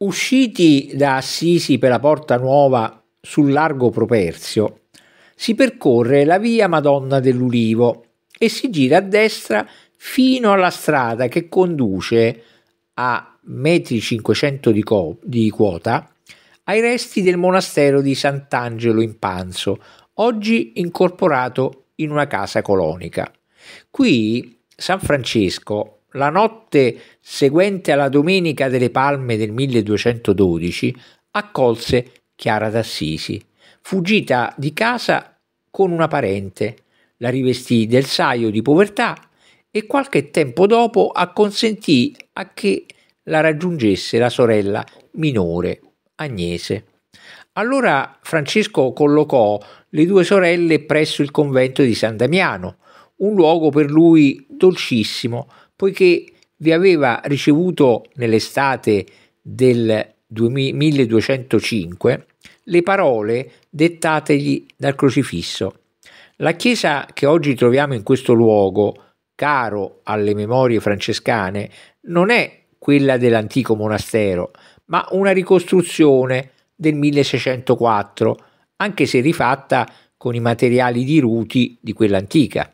Usciti da Assisi per la Porta Nuova sul largo Properzio, si percorre la via Madonna dell'Ulivo e si gira a destra fino alla strada che conduce a metri 500 di, co- di quota ai resti del monastero di Sant'Angelo in Panzo, oggi incorporato in una casa colonica. Qui San Francesco la notte seguente alla Domenica delle Palme del 1212, accolse Chiara d'Assisi, fuggita di casa con una parente, la rivestì del saio di povertà e qualche tempo dopo acconsentì a che la raggiungesse la sorella minore, Agnese. Allora Francesco collocò le due sorelle presso il convento di San Damiano, un luogo per lui dolcissimo, poiché vi aveva ricevuto nell'estate del 1205 le parole dettategli dal crocifisso. La chiesa che oggi troviamo in questo luogo, caro alle memorie francescane, non è quella dell'antico monastero, ma una ricostruzione del 1604, anche se rifatta con i materiali di ruti di quell'antica.